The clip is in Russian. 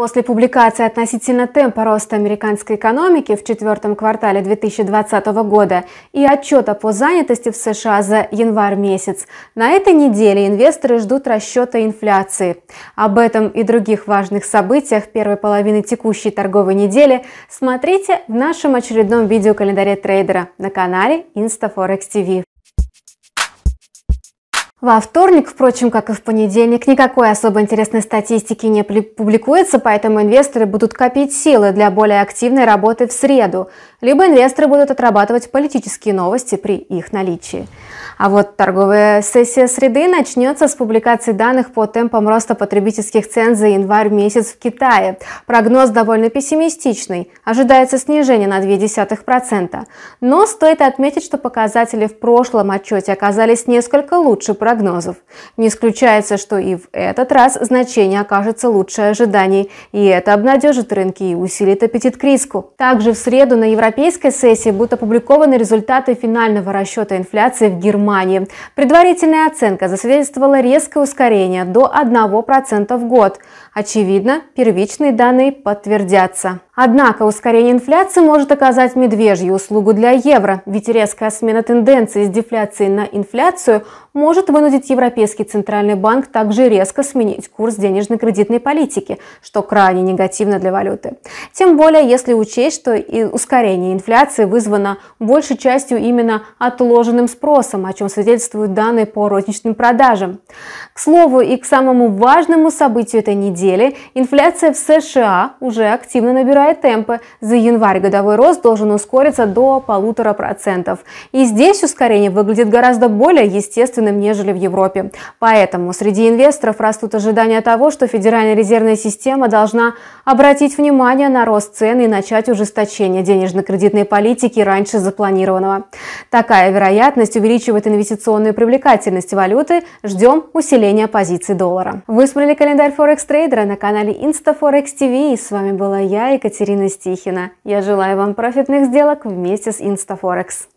После публикации относительно темпа роста американской экономики в четвертом квартале 2020 года и отчета по занятости в США за январь месяц, на этой неделе инвесторы ждут расчета инфляции. Об этом и других важных событиях первой половины текущей торговой недели смотрите в нашем очередном видеокалендаре трейдера на канале InstaForex TV. Во вторник, впрочем, как и в понедельник, никакой особо интересной статистики не публикуется, поэтому инвесторы будут копить силы для более активной работы в среду, либо инвесторы будут отрабатывать политические новости при их наличии. А вот торговая сессия среды начнется с публикации данных по темпам роста потребительских цен за январь месяц в Китае. Прогноз довольно пессимистичный, ожидается снижение на 0,2%. Но стоит отметить, что показатели в прошлом отчете оказались несколько лучше прогнозов. Не исключается, что и в этот раз значение окажется лучше ожиданий, и это обнадежит рынки и усилит аппетит к риску. Также в среду на европейской сессии будут опубликованы результаты финального расчета инфляции в Германии Германии. Предварительная оценка засвидетельствовала резкое ускорение до 1% в год. Очевидно, первичные данные подтвердятся. Однако ускорение инфляции может оказать медвежью услугу для евро, ведь резкая смена тенденции с дефляции на инфляцию может вынудить Европейский Центральный банк также резко сменить курс денежно-кредитной политики, что крайне негативно для валюты. Тем более, если учесть, что и ускорение инфляции вызвано большей частью именно отложенным спросом, о чем свидетельствуют данные по розничным продажам. К слову, и к самому важному событию этой недели – инфляция в США уже активно набирает ускоряет темпы. За январь годовой рост должен ускориться до полутора процентов. И здесь ускорение выглядит гораздо более естественным, нежели в Европе. Поэтому среди инвесторов растут ожидания того, что Федеральная резервная система должна обратить внимание на рост цен и начать ужесточение денежно-кредитной политики раньше запланированного. Такая вероятность увеличивает инвестиционную привлекательность валюты. Ждем усиления позиций доллара. Вы смотрели календарь Форекс Трейдера на канале InstaForex TV. И с вами была я, Екатерина Екатерина Стихина. Я желаю вам профитных сделок вместе с Инстафорекс.